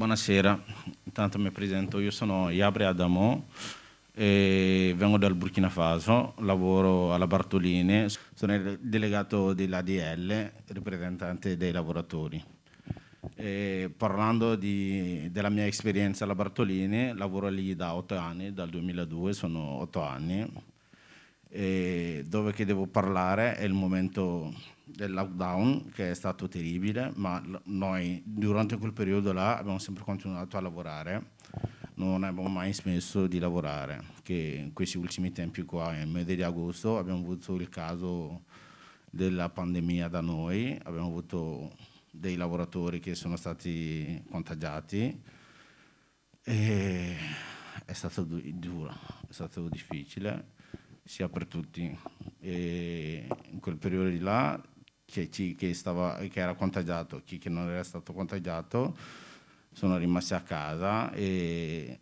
Buonasera, intanto mi presento, io sono Iabre Adamo, vengo dal Burkina Faso, lavoro alla Bartolini, sono il delegato dell'ADL, rappresentante dei lavoratori. E parlando di, della mia esperienza alla Bartolini, lavoro lì da otto anni, dal 2002 sono otto anni eh, dove che devo parlare è il momento del lockdown che è stato terribile, ma noi durante quel periodo là abbiamo sempre continuato a lavorare, non abbiamo mai smesso di lavorare, che in questi ultimi tempi qua, nel mese di agosto, abbiamo avuto il caso della pandemia da noi, abbiamo avuto dei lavoratori che sono stati contagiati e è stato duro, è stato difficile sia per tutti. E in quel periodo di là, chi, che, stava, che era contagiato, chi che non era stato contagiato, sono rimasti a casa e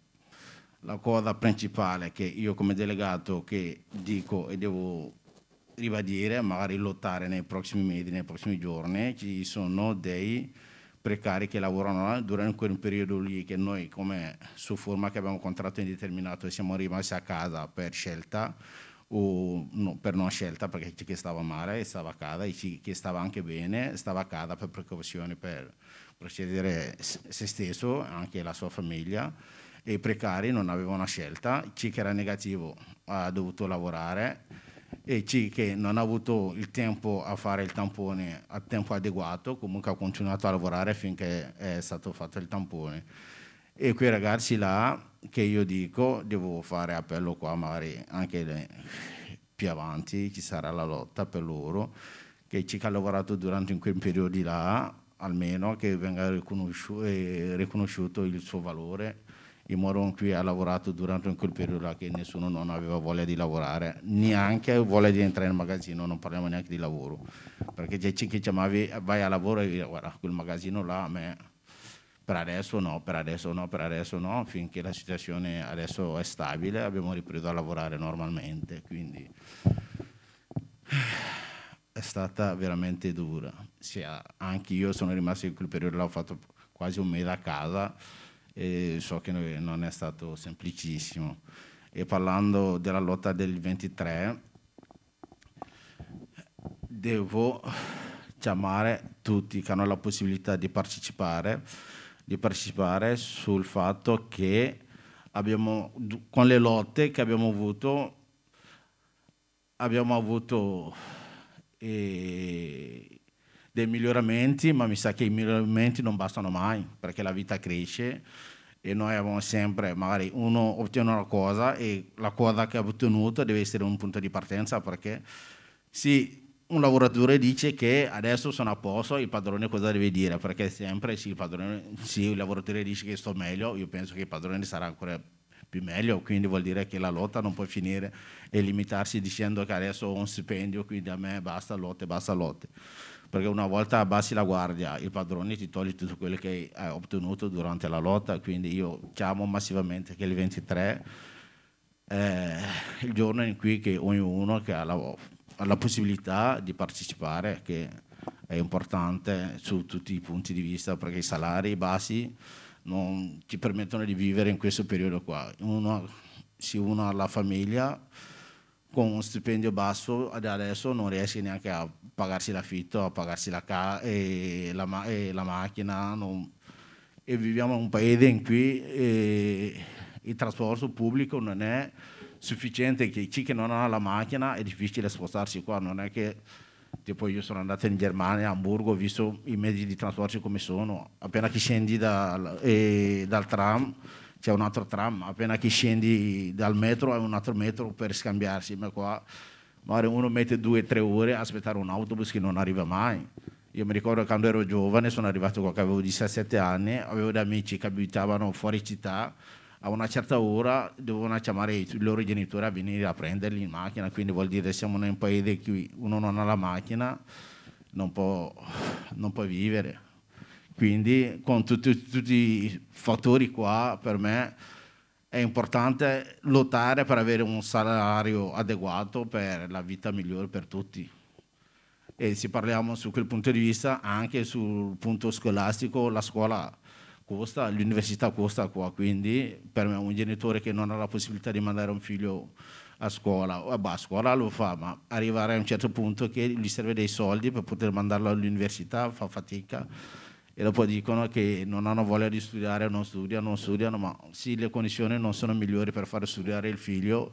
la cosa principale che io come delegato che dico e devo ribadire, magari lottare nei prossimi mesi, nei prossimi giorni, ci sono dei precari che lavorano durante quel periodo lì che noi come su forma che abbiamo contratto indeterminato siamo rimasti a casa per scelta o no, per non scelta perché chi stava male e stava a casa e chi stava anche bene stava a casa per precauzione per procedere se stesso e anche la sua famiglia e i precari non avevano scelta, chi che era negativo ha dovuto lavorare e chi che non ha avuto il tempo a fare il tampone a tempo adeguato comunque ha continuato a lavorare finché è stato fatto il tampone e quei ragazzi là che io dico, devo fare appello qua, magari anche le, più avanti ci sarà la lotta per loro, che ci ha lavorato durante quei periodi là, almeno che venga riconosciuto, eh, riconosciuto il suo valore. Il Moron qui ha lavorato durante quel periodo là che nessuno non aveva voglia di lavorare, neanche voglia di entrare in magazzino, non parliamo neanche di lavoro, perché c'è chi chiamavi vai a lavoro e guarda quel magazzino là a me per adesso no, per adesso no, per adesso no, finché la situazione adesso è stabile abbiamo ripreso a lavorare normalmente, quindi è stata veramente dura. Sia, anche io sono rimasto in quel periodo, l'ho fatto quasi un mese a casa e so che non è stato semplicissimo. E parlando della lotta del 23, devo chiamare tutti che hanno la possibilità di partecipare di partecipare sul fatto che abbiamo, con le lotte che abbiamo avuto, abbiamo avuto eh, dei miglioramenti, ma mi sa che i miglioramenti non bastano mai, perché la vita cresce e noi abbiamo sempre, magari uno ottiene una cosa e la cosa che ha ottenuto deve essere un punto di partenza, perché sì, un lavoratore dice che adesso sono a posto, il padrone cosa deve dire? Perché sempre sì, il, padrone, sì, il lavoratore dice che sto meglio, io penso che il padrone sarà ancora più meglio, quindi vuol dire che la lotta non può finire e limitarsi dicendo che adesso ho un stipendio, quindi a me basta lotte, basta lotte. Perché una volta abbassi la guardia, il padrone ti toglie tutto quello che hai ottenuto durante la lotta, quindi io chiamo massivamente che il 23 è eh, il giorno in cui ognuno che ha la la possibilità di partecipare, che è importante su tutti i punti di vista, perché i salari bassi non ti permettono di vivere in questo periodo qua. Uno si uno alla famiglia con un stipendio basso ad adesso non riesce neanche a pagarsi l'affitto, a pagarsi la, ca- e la, ma- e la macchina non... e viviamo in un paese in cui eh, il trasporto pubblico non è sufficiente che chi che non ha la macchina è difficile spostarsi qua, non è che tipo io sono andato in Germania, a Hamburgo, ho visto i mezzi di trasporto come sono, appena che scendi dal, eh, dal tram c'è un altro tram, appena che scendi dal metro è un altro metro per scambiarsi, ma qua magari uno mette due o tre ore a aspettare un autobus che non arriva mai. Io mi ricordo quando ero giovane, sono arrivato qua che avevo 17 anni, avevo dei amici che abitavano fuori città, a una certa ora devono chiamare i loro genitori a venire a prenderli in macchina, quindi vuol dire siamo in un paese in cui uno non ha la macchina, non può, non può vivere. Quindi con tutti, tutti i fattori qua per me è importante lottare per avere un salario adeguato per la vita migliore per tutti. E se parliamo su quel punto di vista, anche sul punto scolastico, la scuola costa, l'università costa qua, quindi per me un genitore che non ha la possibilità di mandare un figlio a scuola, vabbè, a scuola lo fa, ma arrivare a un certo punto che gli serve dei soldi per poter mandarlo all'università fa fatica e dopo dicono che non hanno voglia di studiare, non studiano, non studiano, ma sì, le condizioni non sono migliori per far studiare il figlio,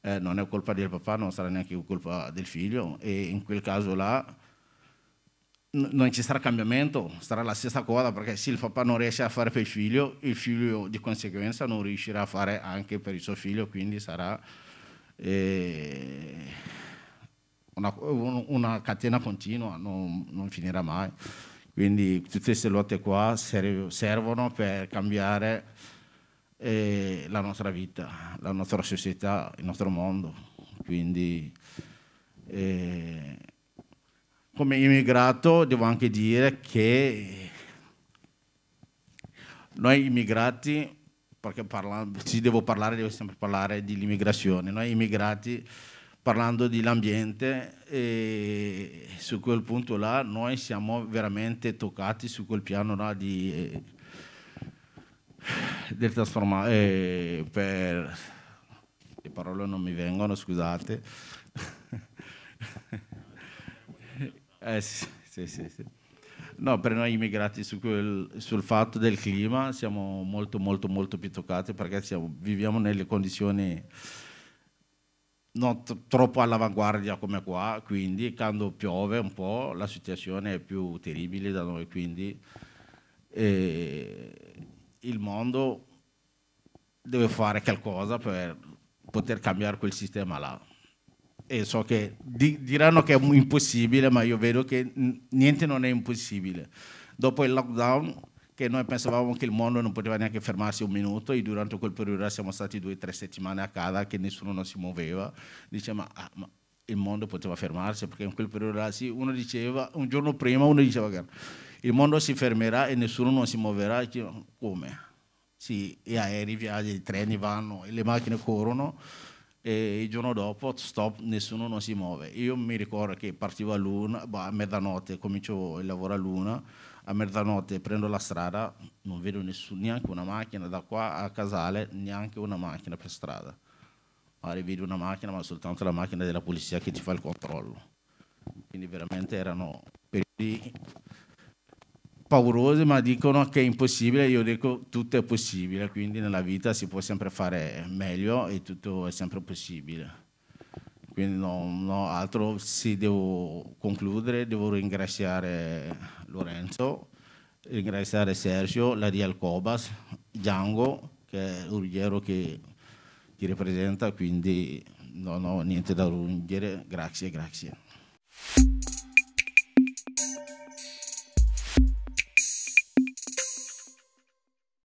eh, non è colpa del papà, non sarà neanche colpa del figlio e in quel caso là non ci sarà cambiamento, sarà la stessa cosa perché se il papà non riesce a fare per il figlio, il figlio di conseguenza non riuscirà a fare anche per il suo figlio, quindi sarà eh, una, una, catena continua, non, non, finirà mai. Quindi tutte queste lotte qua servono per cambiare eh, la nostra vita, la nostra società, il nostro mondo. Quindi, eh, come immigrato devo anche dire che noi immigrati, perché parla, ci devo parlare, devo sempre parlare dell'immigrazione, noi immigrati parlando dell'ambiente e su quel punto là noi siamo veramente toccati su quel piano là di, del trasformare eh, per le parole non mi vengono scusate Eh, sì, sì, sì, sì. No, per noi immigrati su quel, sul fatto del clima siamo molto, molto, molto più toccati perché siamo, viviamo nelle condizioni non troppo all'avanguardia come qua, quindi quando piove un po' la situazione è più terribile da noi, quindi eh, il mondo deve fare qualcosa per poter cambiare quel sistema là e so che di, diranno che è impossibile, ma io vedo che niente non è impossibile. Dopo il lockdown, che noi pensavamo che il mondo non poteva neanche fermarsi un minuto e durante quel periodo siamo stati due o tre settimane a casa che nessuno non si muoveva, dice ah, ma il mondo poteva fermarsi perché in quel periodo sì, uno diceva, un giorno prima uno diceva che il mondo si fermerà e nessuno non si muoverà, dice, come? Sì, gli aerei viaggiano, i treni vanno, e le macchine corrono e il giorno dopo stop, nessuno non si muove. Io mi ricordo che partivo a luna, boh, a mezzanotte comincio il lavoro a luna, a mezzanotte prendo la strada, non vedo nessun, neanche una macchina, da qua a Casale neanche una macchina per strada. Magari vedi una macchina, ma soltanto la macchina della polizia che ti fa il controllo. Quindi veramente erano periodi paurose ma dicono che è impossibile, io dico tutto è possibile, quindi nella vita si può sempre fare meglio e tutto è sempre possibile. Quindi non no, altro, se devo concludere, devo ringraziare Lorenzo, ringraziare Sergio, la Real Cobas, Django, che è l'urghiero che ti rappresenta, quindi non ho niente da aggiungere, grazie, grazie.